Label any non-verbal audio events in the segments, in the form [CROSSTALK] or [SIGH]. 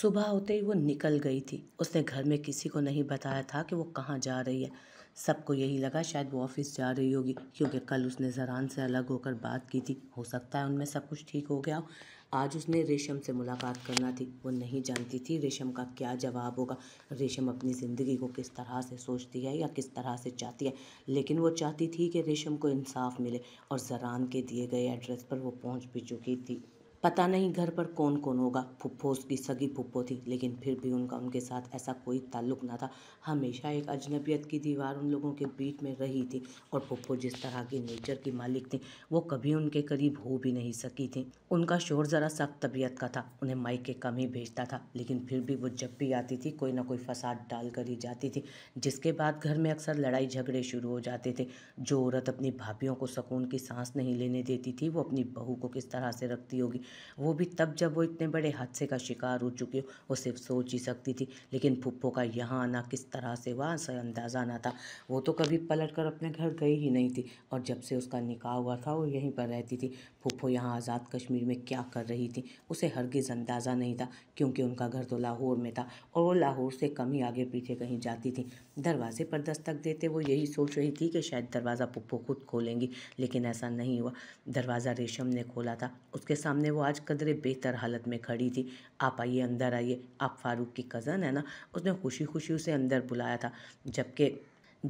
सुबह होते ही वो निकल गई थी उसने घर में किसी को नहीं बताया था कि वो कहाँ जा रही है सबको यही लगा शायद वो ऑफिस जा रही होगी क्योंकि कल उसने जरान से अलग होकर बात की थी हो सकता है उनमें सब कुछ ठीक हो गया हो आज उसने रेशम से मुलाकात करना थी वो नहीं जानती थी रेशम का क्या जवाब होगा रेशम अपनी ज़िंदगी को किस तरह से सोचती है या किस तरह से चाहती है लेकिन वो चाहती थी कि रेशम को इंसाफ मिले और जरान के दिए गए एड्रेस पर वो पहुंच भी चुकी थी पता नहीं घर पर कौन कौन होगा फुफ्फो उसकी सगी फुप्पो थी लेकिन फिर भी उनका उनके साथ ऐसा कोई ताल्लुक ना था हमेशा एक अजनबियत की दीवार उन लोगों के बीच में रही थी और फुप्पो जिस तरह की नेचर की मालिक थी वो कभी उनके करीब हो भी नहीं सकी थी उनका शोर ज़रा सख्त तबीयत का था उन्हें माइक के कम ही भेजता था लेकिन फिर भी वो जब भी आती थी कोई ना कोई फसाद डाल कर ही जाती थी जिसके बाद घर में अक्सर लड़ाई झगड़े शुरू हो जाते थे जो औरत अपनी भाभीियों को सुकून की सांस नहीं लेने देती थी वो अपनी बहू को किस तरह से रखती होगी वो भी तब जब वो इतने बड़े हादसे का शिकार हो चुकी हो वो सिर्फ सोच ही सकती थी लेकिन फुप्पो का यहाँ आना किस तरह से वहाँ से अंदाज़ा ना था वो तो कभी पलट कर अपने घर गई ही नहीं थी और जब से उसका निकाह हुआ था वो यहीं पर रहती थी फुप्पो यहाँ आज़ाद कश्मीर में क्या कर रही थी उसे हरगिज़ अंदाज़ा नहीं था क्योंकि उनका घर तो लाहौर में था और वो लाहौर से कम ही आगे पीछे कहीं जाती थी दरवाजे पर दस्तक देते वो यही सोच रही थी कि शायद दरवाज़ा पुप्पो खुद खोलेंगी लेकिन ऐसा नहीं हुआ दरवाज़ा रेशम ने खोला था उसके सामने वो आज कदरे बेहतर हालत में खड़ी थी आप आइए अंदर आइए आप फारूक की कज़न है ना उसने खुशी खुशी उसे अंदर बुलाया था जबकि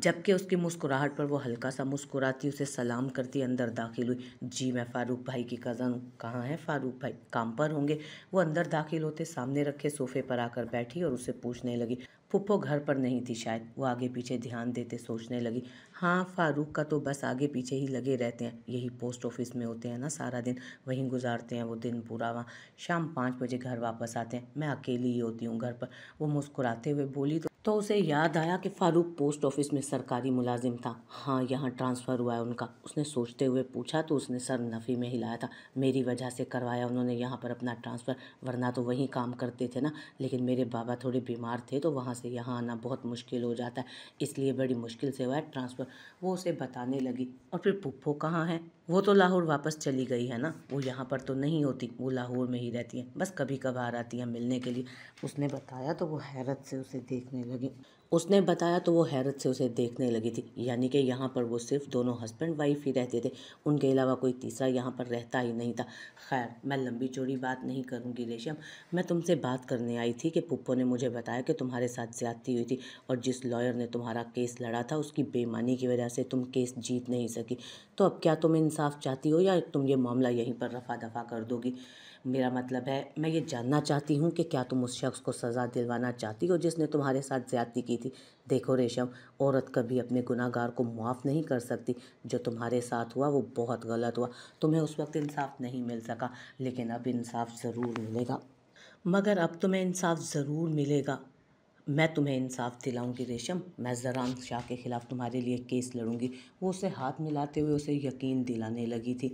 जबकि उसकी मुस्कुराहट पर वो हल्का सा मुस्कुराती उसे सलाम करती अंदर दाखिल हुई जी मैं फ़ारूक भाई की कज़न हूँ कहाँ है फ़ारूक भाई काम पर होंगे वो अंदर दाखिल होते सामने रखे सोफ़े पर आकर बैठी और उसे पूछने लगी फुप्पो घर पर नहीं थी शायद वो आगे पीछे ध्यान देते सोचने लगी हाँ फारूक का तो बस आगे पीछे ही लगे रहते हैं यही पोस्ट ऑफिस में होते हैं ना सारा दिन वहीं गुजारते हैं वो दिन पूरा वहाँ शाम पाँच बजे घर वापस आते हैं मैं अकेली ही होती हूँ घर पर वो मुस्कुराते हुए बोली तो तो उसे याद आया कि फ़ारूक पोस्ट ऑफिस में सरकारी मुलाजिम था हाँ यहाँ ट्रांसफ़र हुआ है उनका उसने सोचते हुए पूछा तो उसने सर नफ़ी में हिलाया था मेरी वजह से करवाया उन्होंने यहाँ पर अपना ट्रांसफ़र वरना तो वहीं काम करते थे ना लेकिन मेरे बाबा थोड़े बीमार थे तो वहाँ से यहाँ आना बहुत मुश्किल हो जाता है इसलिए बड़ी मुश्किल से हुआ है ट्रांसफ़र वो उसे बताने लगी और फिर पुप्पो कहाँ है वो तो लाहौर वापस चली गई है ना वो यहाँ पर तो नहीं होती वो लाहौर में ही रहती हैं बस कभी कभार आती हैं मिलने के लिए उसने बताया तो वो हैरत से उसे देखने लगी लगी उसने बताया तो वो हैरत से उसे देखने लगी थी यानी कि यहाँ पर वो सिर्फ दोनों हस्बैंड वाइफ ही रहते थे उनके अलावा कोई तीसरा यहाँ पर रहता ही नहीं था खैर मैं लंबी चोरी बात नहीं करूँगी रेशम मैं तुमसे बात करने आई थी कि पुप्पो ने मुझे बताया कि तुम्हारे साथ ज़्यादती हुई थी और जिस लॉयर ने तुम्हारा केस लड़ा था उसकी बेमानी की वजह से तुम केस जीत नहीं सकी तो अब क्या तुम इंसाफ चाहती हो या तुम ये मामला यहीं पर रफा दफा कर दोगी मेरा मतलब है मैं ये जानना चाहती हूँ कि क्या तुम उस शख्स को सज़ा दिलवाना चाहती हो जिसने तुम्हारे साथ ज़्यादती की थी देखो रेशम औरत कभी अपने गुनाहगार को माफ़ नहीं कर सकती जो तुम्हारे साथ हुआ वो बहुत गलत हुआ तुम्हें उस वक्त इंसाफ नहीं मिल सका लेकिन अब इंसाफ ज़रूर मिलेगा मगर अब तुम्हें इंसाफ ज़रूर मिलेगा मैं तुम्हें इंसाफ दिलाऊंगी रेशम मैं जरान शाह के ख़िलाफ़ तुम्हारे लिए केस लड़ूंगी वो उसे हाथ मिलाते हुए उसे यकीन दिलाने लगी थी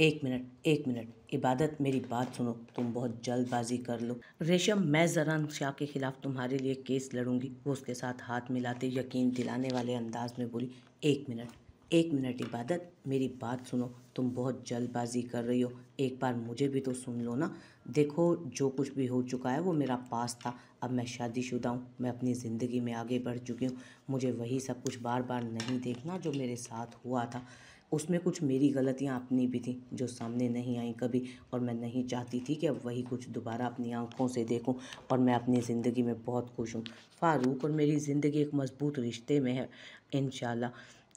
एक मिनट एक मिनट इबादत मेरी बात सुनो तुम बहुत जल्दबाजी कर लो रेशम मैं जरान शाह के खिलाफ तुम्हारे लिए केस लड़ूंगी वो उसके साथ हाथ मिलाते यकीन दिलाने वाले अंदाज में बोली एक मिनट एक मिनट इबादत मेरी बात सुनो तुम बहुत जल्दबाजी कर रही हो एक बार मुझे भी तो सुन लो ना देखो जो कुछ भी हो चुका है वो मेरा पास था अब मैं शादीशुदा हूँ मैं अपनी ज़िंदगी में आगे बढ़ चुकी हूँ मुझे वही सब कुछ बार बार नहीं देखना जो मेरे साथ हुआ था उसमें कुछ मेरी गलतियाँ अपनी भी थी जो सामने नहीं आई कभी और मैं नहीं चाहती थी कि अब वही कुछ दोबारा अपनी आँखों से देखूँ और मैं अपनी ज़िंदगी में बहुत खुश हूँ फ़ारूक और मेरी ज़िंदगी एक मज़बूत रिश्ते में है इन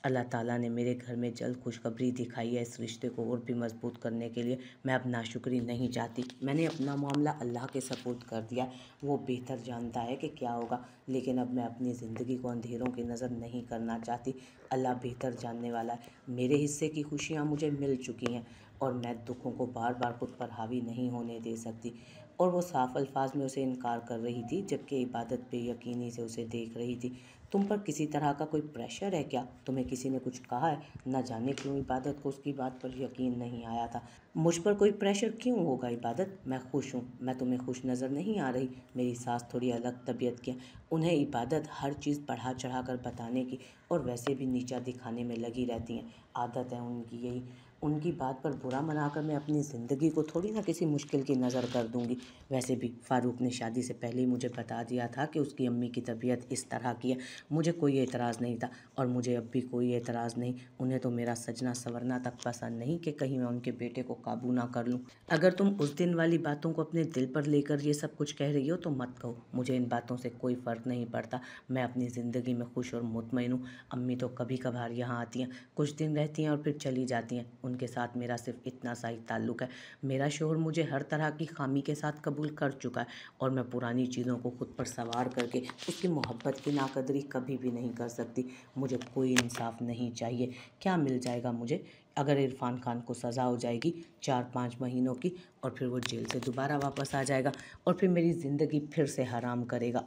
अल्लाह ताला ने मेरे घर में जल्द खुशखबरी दिखाई है इस रिश्ते को और भी मजबूत करने के लिए मैं अब नाशुक्री नहीं चाहती मैंने अपना मामला अल्लाह के सपोर्ट कर दिया वो बेहतर जानता है कि क्या होगा लेकिन अब मैं अपनी ज़िंदगी को अंधेरों की नज़र नहीं करना चाहती अल्लाह बेहतर जानने वाला है मेरे हिस्से की खुशियाँ मुझे मिल चुकी हैं और मैं दुखों को बार बार खुद पर हावी नहीं होने दे सकती और वो साफ अल्फाज में उसे इनकार कर रही थी जबकि इबादत पे यकीनी से उसे देख रही थी तुम पर किसी तरह का कोई प्रेशर है क्या तुम्हें किसी ने कुछ कहा है ना जाने क्यों इबादत को उसकी बात पर यकीन नहीं आया था मुझ पर कोई प्रेशर क्यों होगा इबादत मैं खुश हूँ मैं तुम्हें खुश नज़र नहीं आ रही मेरी सास थोड़ी अलग तबीयत की उन्हें इबादत हर चीज़ पढ़ा चढ़ा कर बताने की और वैसे भी नीचा दिखाने में लगी रहती हैं आदत है उनकी यही उनकी बात पर बुरा मनाकर मैं अपनी ज़िंदगी को थोड़ी ना किसी मुश्किल की नज़र कर दूंगी वैसे भी फ़ारूक ने शादी से पहले ही मुझे बता दिया था कि उसकी अम्मी की तबीयत इस तरह की है मुझे कोई एतराज़ नहीं था और मुझे अब भी कोई एतराज़ नहीं उन्हें तो मेरा सजना संवरना तक पसंद नहीं कि कहीं मैं उनके बेटे को काबू ना कर लूँ अगर तुम उस दिन वाली बातों को अपने दिल पर लेकर ये सब कुछ कह रही हो तो मत कहो मुझे इन बातों से कोई फ़र्क नहीं पड़ता मैं अपनी ज़िंदगी में खुश और मुतमिन हूँ अम्मी तो कभी कभार यहाँ आती हैं कुछ दिन रहती हैं और फिर चली जाती हैं उनके साथ मेरा सिर्फ इतना सा ही ताल्लुक़ है मेरा शोहर मुझे हर तरह की खामी के साथ कबूल कर चुका है और मैं पुरानी चीज़ों को खुद पर सवार करके उसकी मोहब्बत की नाकदरी कभी भी नहीं कर सकती मुझे कोई इंसाफ नहीं चाहिए क्या मिल जाएगा मुझे अगर इरफान खान को सज़ा हो जाएगी चार पाँच महीनों की और फिर वो जेल से दोबारा वापस आ जाएगा और फिर मेरी ज़िंदगी फिर से हराम करेगा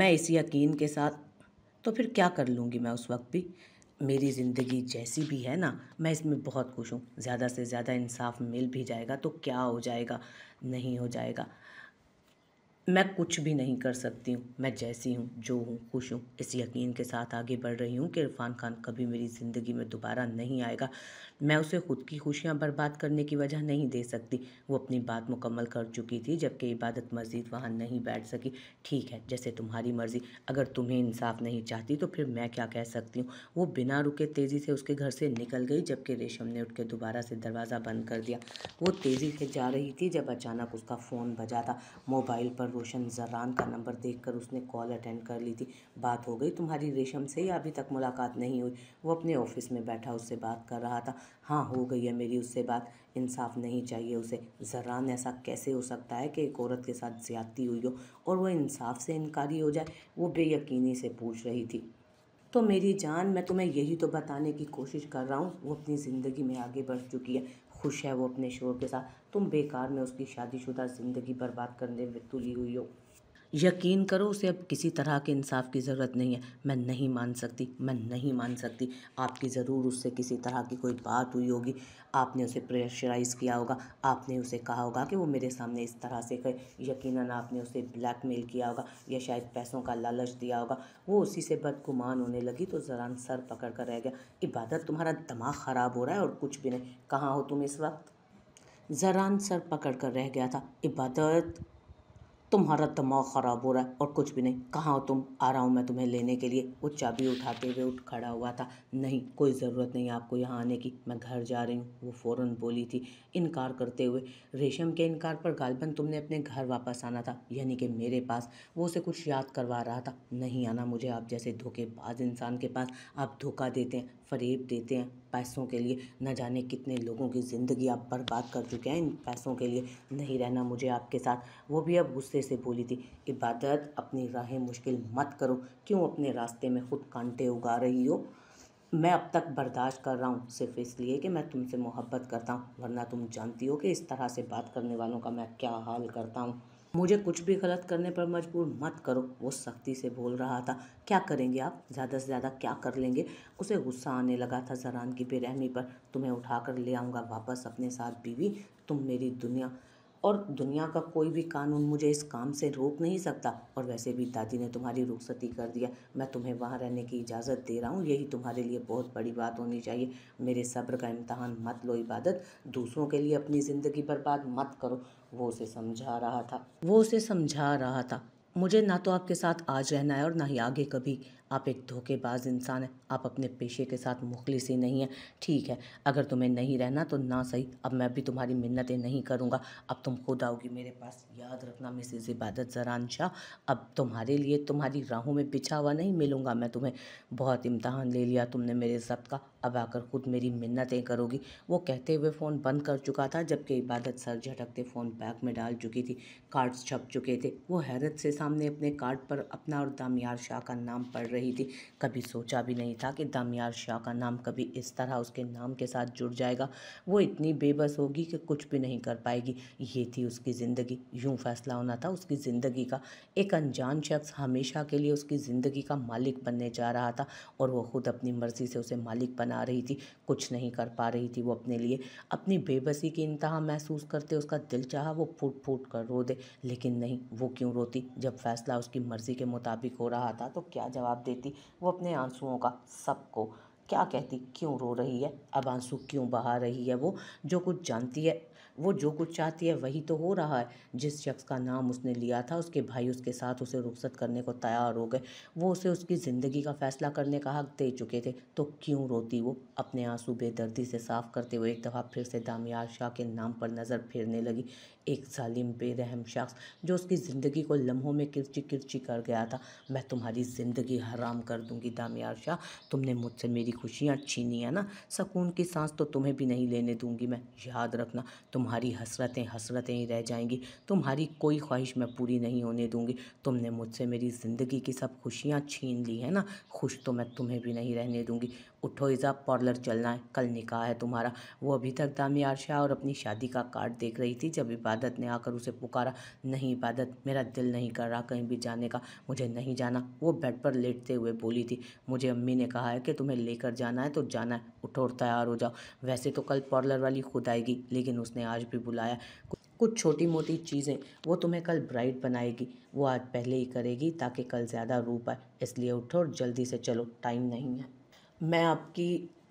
मैं इस यकीन के साथ तो फिर क्या कर लूँगी मैं उस वक्त भी मेरी ज़िंदगी जैसी भी है ना मैं इसमें बहुत खुश हूँ ज़्यादा से ज़्यादा इंसाफ मिल भी जाएगा तो क्या हो जाएगा नहीं हो जाएगा मैं कुछ भी नहीं कर सकती हूँ मैं जैसी हूँ जो हूँ खुश हूँ इस यकीन के साथ आगे बढ़ रही हूँ कि इरफान खान कभी मेरी ज़िंदगी में दोबारा नहीं आएगा मैं उसे खुद की खुशियाँ बर्बाद करने की वजह नहीं दे सकती वो अपनी बात मुकम्मल कर चुकी थी जबकि इबादत मजीद वहाँ नहीं बैठ सकी ठीक है जैसे तुम्हारी मर्ज़ी अगर तुम्हें इंसाफ नहीं चाहती तो फिर मैं क्या कह सकती हूँ वो बिना रुके तेज़ी से उसके घर से निकल गई जबकि रेशम ने उठ के दोबारा से दरवाज़ा बंद कर दिया वो तेज़ी से जा रही थी जब अचानक उसका फ़ोन बजा था मोबाइल पर रोशन जर्रान का नंबर देखकर उसने कॉल अटेंड कर ली थी बात हो गई तुम्हारी रेशम से या अभी तक मुलाकात नहीं हुई वो अपने ऑफिस में बैठा उससे बात कर रहा था हाँ हो गई है मेरी उससे बात इंसाफ नहीं चाहिए उसे जर्रान ऐसा कैसे हो सकता है कि एक औरत के साथ ज़्यादती हुई हो और वह इंसाफ से इनकारी हो जाए वो बेयकीनी से पूछ रही थी तो मेरी जान मैं तुम्हें यही तो बताने की कोशिश कर रहा हूँ वो अपनी ज़िंदगी में आगे बढ़ चुकी है खुश है वो अपने शोर के साथ तुम बेकार में उसकी शादीशुदा ज़िंदगी बर्बाद करने में तुली हुई हो यकीन करो उसे अब किसी तरह के इंसाफ की ज़रूरत नहीं है मैं नहीं मान सकती मैं नहीं मान सकती आपकी ज़रूर उससे किसी तरह की कोई बात हुई होगी आपने उसे प्रेशराइज किया होगा आपने उसे कहा होगा कि वो मेरे सामने इस तरह से कहे यकीनन आपने उसे ब्लैकमेल किया होगा या शायद पैसों का लालच दिया होगा वो उसी से बदगुमान होने लगी तो जरान सर पकड़ कर रह गया इबादत तुम्हारा दिमाग ख़राब हो रहा है और कुछ भी नहीं कहाँ हो तुम इस वक्त जरान सर पकड़ कर रह गया था इबादत तुम्हारा दिमाग ख़राब हो रहा है और कुछ भी नहीं कहाँ हो तुम आ रहा हूँ मैं तुम्हें लेने के लिए वो चाबी उठाते हुए उठ खड़ा हुआ था नहीं कोई ज़रूरत नहीं आपको यहाँ आने की मैं घर जा रही हूँ वो फ़ौर बोली थी इनकार करते हुए रेशम के इनकार पर गालबन तुमने अपने घर वापस आना था यानी कि मेरे पास वो उसे कुछ याद करवा रहा था नहीं आना मुझे आप जैसे धोखेबाज इंसान के पास आप धोखा देते हैं फरीब देते हैं पैसों के लिए न जाने कितने लोगों की ज़िंदगी आप बर्बाद कर चुके हैं इन पैसों के लिए नहीं रहना मुझे आपके साथ वो भी अब गुस्से से बोली थी इबादत अपनी राहें मुश्किल मत करो क्यों अपने रास्ते में खुद कांटे उगा रही हो मैं अब तक बर्दाश्त कर रहा हूँ सिर्फ इसलिए कि मैं तुमसे मोहब्बत करता हूँ वरना तुम जानती हो कि इस तरह से बात करने वालों का मैं क्या हाल करता हूँ मुझे कुछ भी गलत करने पर मजबूर मत करो वो सख्ती से बोल रहा था क्या करेंगे आप ज़्यादा से ज़्यादा क्या कर लेंगे उसे गुस्सा आने लगा था जरान की बेरहमी पर तुम्हें उठाकर ले आऊँगा वापस अपने साथ बीवी तुम मेरी दुनिया और दुनिया का कोई भी कानून मुझे इस काम से रोक नहीं सकता और वैसे भी दादी ने तुम्हारी रुखसती कर दिया मैं तुम्हें वहाँ रहने की इजाज़त दे रहा हूँ यही तुम्हारे लिए बहुत बड़ी बात होनी चाहिए मेरे सब्र का इम्तहान मत लो इबादत दूसरों के लिए अपनी ज़िंदगी बर्बाद मत करो वो उसे समझा रहा था वो उसे समझा रहा था मुझे ना तो आपके साथ आज रहना है और ना ही आगे कभी आप एक धोखेबाज इंसान हैं आप अपने पेशे के साथ मुखलिस ही नहीं हैं ठीक है अगर तुम्हें नहीं रहना तो ना सही अब मैं भी तुम्हारी मिन्नतें नहीं करूँगा अब तुम खुद आओगी मेरे पास याद रखना मिसिज इबादत जरान शाह अब तुम्हारे लिए तुम्हारी राहों में बिछा हुआ नहीं मिलूँगा मैं तुम्हें बहुत इम्तहान ले लिया तुमने मेरे जब्त का अब आकर खुद मेरी मिन्नतें करोगी वो कहते हुए फ़ोन बंद कर चुका था जबकि इबादत सर झटकते फ़ोन बैग में डाल चुकी थी कार्ड्स छप चुके थे वो हैरत से सामने अपने कार्ड पर अपना और दामियार शाह का नाम पढ़ रही थी कभी सोचा भी नहीं था कि दामियार शाह का नाम कभी इस तरह उसके नाम के साथ जुड़ जाएगा वो इतनी बेबस होगी कि कुछ भी नहीं कर पाएगी ये थी उसकी ज़िंदगी यूँ फैसला होना था उसकी ज़िंदगी का एक अनजान शख्स हमेशा के लिए उसकी ज़िंदगी का मालिक बनने जा रहा था और वह खुद अपनी मर्ज़ी से उसे मालिक बना रही थी कुछ नहीं कर पा रही थी वो अपने लिए अपनी बेबसी की इंतहा महसूस करते उसका दिल चाह वो फूट फूट कर रो दे लेकिन नहीं वो क्यों रोती जब फैसला उसकी मर्ज़ी के मुताबिक हो रहा था तो क्या जवाब देती वो अपने आंसुओं का सबको क्या कहती क्यों रो रही है अब आंसू क्यों बहा रही है वो जो कुछ जानती है वो जो कुछ चाहती है वही तो हो रहा है जिस शख्स का नाम उसने लिया था उसके भाई उसके साथ उसे रुखसत करने को तैयार हो गए वो उसे उसकी ज़िंदगी का फ़ैसला करने का हक दे चुके थे तो क्यों रोती वो अपने आंसू बेदर्दी से साफ करते हुए एक दफ़ा फिर से दामियाल शाह के नाम पर नज़र फेरने लगी एक सालिम बेरहम शख्स जो उसकी ज़िंदगी को लम्हों में किरची किरची कर गया था मैं तुम्हारी ज़िंदगी हराम कर दूँगी दामियार शाह तुमने मुझसे मेरी खुशियाँ छीनी है ना सकून की सांस तो तुम्हें भी नहीं लेने दूँगी मैं याद रखना तुम्हारी हसरतें हसरतें ही रह जाएंगी तुम्हारी कोई ख्वाहिश मैं पूरी नहीं होने दूँगी तुमने मुझसे मेरी ज़िंदगी की सब खुशियाँ छीन ली है ना खुश तो मैं तुम्हें भी नहीं रहने दूंगी उठो इज़ा पार्लर चलना है कल निकाह है तुम्हारा वो अभी तक दामी शाह और अपनी शादी का कार्ड देख रही थी जब इबादत ने आकर उसे पुकारा नहीं इबादत मेरा दिल नहीं कर रहा कहीं भी जाने का मुझे नहीं जाना वो बेड पर लेटते हुए बोली थी मुझे अम्मी ने कहा है कि तुम्हें लेकर जाना है तो जाना है उठो और तैयार हो जाओ वैसे तो कल पार्लर वाली खुद आएगी लेकिन उसने आज भी बुलाया कुछ छोटी मोटी चीज़ें वो तुम्हें कल ब्राइट बनाएगी वो आज पहले ही करेगी ताकि कल ज़्यादा रूप आए इसलिए उठो और जल्दी से चलो टाइम नहीं है मैं आपकी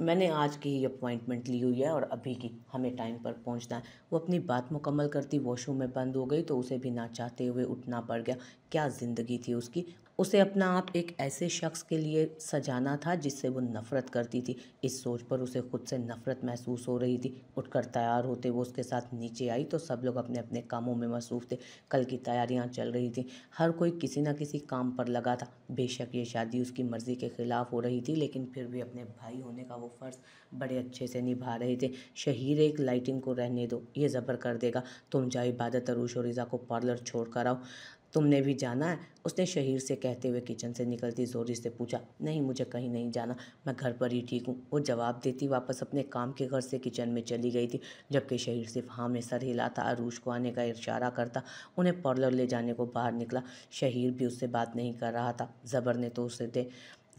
मैंने आज की ही अपॉइंटमेंट ली हुई है और अभी की हमें टाइम पर पहुंचना है वो अपनी बात मुकम्मल करती वॉशरूम में बंद हो गई तो उसे भी ना चाहते हुए उठना पड़ गया क्या ज़िंदगी थी उसकी उसे अपना आप एक ऐसे शख्स के लिए सजाना था जिससे वो नफ़रत करती थी इस सोच पर उसे खुद से नफ़रत महसूस हो रही थी उठकर तैयार होते वो उसके साथ नीचे आई तो सब लोग अपने अपने कामों में मसरूफ़ थे कल की तैयारियां चल रही थी हर कोई किसी न किसी काम पर लगा था बेशक ये शादी उसकी मर्ज़ी के ख़िलाफ़ हो रही थी लेकिन फिर भी अपने भाई होने का वो फ़र्ज़ बड़े अच्छे से निभा रहे थे शहीर एक लाइटिंग को रहने दो ये ज़बर कर देगा तुम जाओ इबादत अरूश और रज़ा को पार्लर छोड़ कर आओ तुमने भी जाना है उसने शहीर से कहते हुए किचन से निकलती जोरी से पूछा नहीं मुझे कहीं नहीं जाना मैं घर पर ही ठीक हूँ वो जवाब देती वापस अपने काम के घर से किचन में चली गई थी जबकि शहीर सिर्फ हाँ में सर हिलाता अरूज को आने का इशारा करता उन्हें पार्लर ले जाने को बाहर निकला शहीर भी उससे बात नहीं कर रहा था ज़बर ने तो उसे दे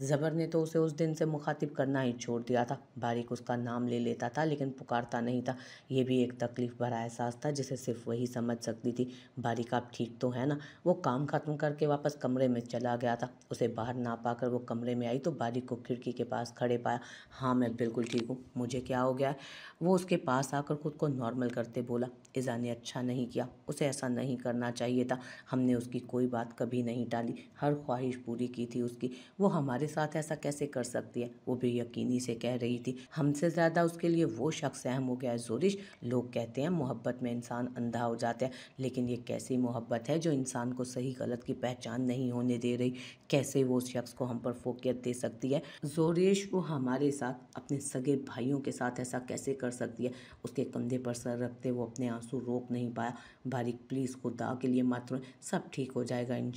ज़बर ने तो उसे उस दिन से मुखातिब करना ही छोड़ दिया था बारिक उसका नाम ले लेता था लेकिन पुकारता नहीं था यह भी एक तकलीफ़ भरा एहसास था जिसे सिर्फ वही समझ सकती थी बारिक आप ठीक तो है ना वो काम ख़त्म करके वापस कमरे में चला गया था उसे बाहर ना पाकर वो कमरे में आई तो बारिक को खिड़की के पास खड़े पाया हाँ मैं बिल्कुल ठीक हूँ मुझे क्या हो गया है वो उसके पास आकर खुद को नॉर्मल करते बोला ऐज़ा ने अच्छा नहीं किया उसे ऐसा नहीं करना चाहिए था हमने उसकी कोई बात कभी नहीं टाली हर ख्वाहिश पूरी की थी उसकी वो हमारे साथ ऐसा कैसे कर सकती है वो भी यकीनी से कह रही थी हमसे ज़्यादा उसके लिए वो शख्स अहम हो गया है जोरिश लोग कहते हैं मोहब्बत में इंसान अंधा हो जाता है लेकिन ये कैसी मोहब्बत है जो इंसान को सही गलत की पहचान नहीं होने दे रही कैसे वो उस शख्स को हम पर फोकियत दे सकती है जोरेश वो हमारे साथ अपने सगे भाइयों के साथ ऐसा कैसे कर सकती है उसके कंधे पर सर रखते वो अपने आंसू आंसू रोक नहीं पाया बारिक प्लीज़ खुदा के लिए मात्र सब ठीक हो जाएगा इन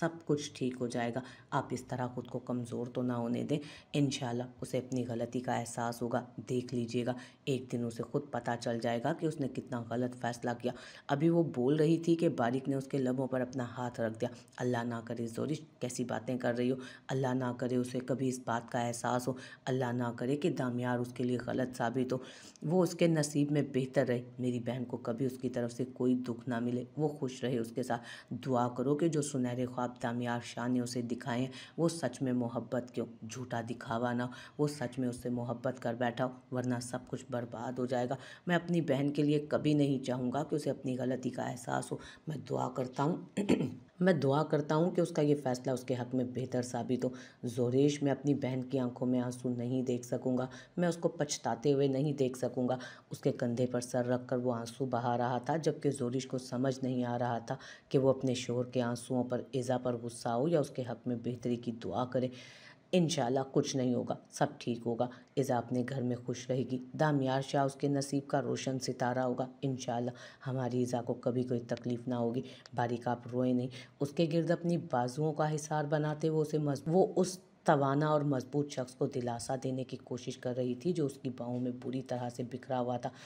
सब कुछ ठीक हो जाएगा आप इस तरह ख़ुद को कमज़ोर तो ना होने दें इन उसे अपनी गलती का एहसास होगा देख लीजिएगा एक दिन उसे खुद पता चल जाएगा कि उसने कितना गलत फ़ैसला किया अभी वो बोल रही थी कि बारिक ने उसके लबों पर अपना हाथ रख दिया अल्लाह ना करे जोरिश कैसी बातें कर रही हो अल्लाह ना करे उसे कभी इस बात का एहसास हो अल्लाह ना करे कि दामियार उसके लिए गलत साबित हो वो उसके नसीब में बेहतर रहे मेरी बहन को आपको कभी उसकी तरफ से कोई दुख ना मिले वो खुश रहे उसके साथ दुआ करो कि जो सुनहरे ख्वाब तामियार शाह ने उसे दिखाएं वो सच में मोहब्बत क्यों झूठा दिखावा ना वो सच में उससे मोहब्बत कर बैठा वरना सब कुछ बर्बाद हो जाएगा मैं अपनी बहन के लिए कभी नहीं चाहूँगा कि उसे अपनी गलती का एहसास हो मैं दुआ करता हूँ [CLEARS THROAT] मैं दुआ करता हूँ कि उसका ये फ़ैसला उसके हक़ में बेहतर साबित हो जोरेश मैं अपनी बहन की आंखों में आंसू नहीं देख सकूँगा मैं उसको पछताते हुए नहीं देख सकूँगा उसके कंधे पर सर रख कर वो आंसू बहा रहा था जबकि जोरेश को समझ नहीं आ रहा था कि वो अपने शोर के आंसुओं पर ईज़ा पर गुस्सा हो या उसके हक़ में बेहतरी की दुआ करे इन कुछ नहीं होगा सब ठीक होगा इज़ा अपने घर में खुश रहेगी दामियार शाह उसके नसीब का रोशन सितारा होगा इन हमारी ईज़ा को कभी कोई तकलीफ़ ना होगी बारीक आप रोए नहीं उसके गिरद अपनी बाजुओं का हिसार बनाते हुए उसे वो उस तवाना और मजबूत शख्स को दिलासा देने की कोशिश कर रही थी जो उसकी बाहों में बुरी तरह से बिखरा हुआ था